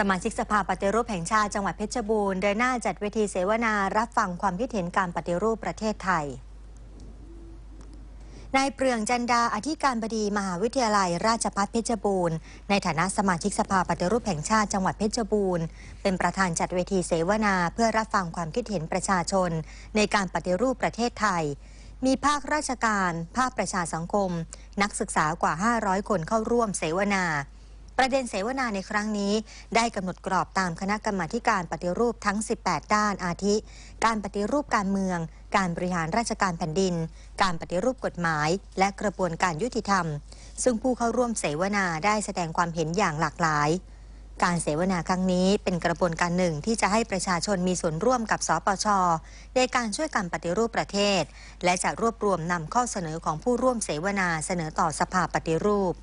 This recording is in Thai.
สมาชิกสภาปฏิรูปแห่งชาติจังหวัดเพชรบูรณ์เดินหน้าจัดเวทีเสวนารับฟังความคิดเห็นการปฏิรูปประเทศไทย นายเปลืองจันดาอธิการบดีมหาวิทยาลัยราชภัฏเพชรบูรณ์ในฐานะสมาชิกสภาปฏิรูปแห่งชาติจังหวัดเพชรบูรณ์ เป็นประธานจัดเวทีเสวนาเพื่อรับฟังความคิดเห็นประชาชน ในการปฏิรูปประเทศไทย มีภาคราชการ ภาคประชาสังคม นักศึกษากว่า 500 คนเข้าร่วมเสวนาประเด็นเสวนาในครั้งนี้ได้กำหนดกรอบตามคณะกรรมาการปฏิรูปทั้ง 18 ด้านอาทิ การปฏิรูปการเมือง การบริหารราชการแผ่นดิน การปฏิรูปกฎหมาย และกระบวนการยุติธรรม ซึ่งผู้เข้าร่วมเสวนาได้แสดงความเห็นอย่างหลากหลายการเสวนาครั้งนี้เป็นกระบวนการหนึ่งที่จะให้ประชาชนมีส่วนร่วมกับสปช ในการช่วยการปฏิรูปประเทศ และจะรวบรวมนำข้อเสนอของผู้ร่วมเสวนาเสนอต่อสภาปฏิรูป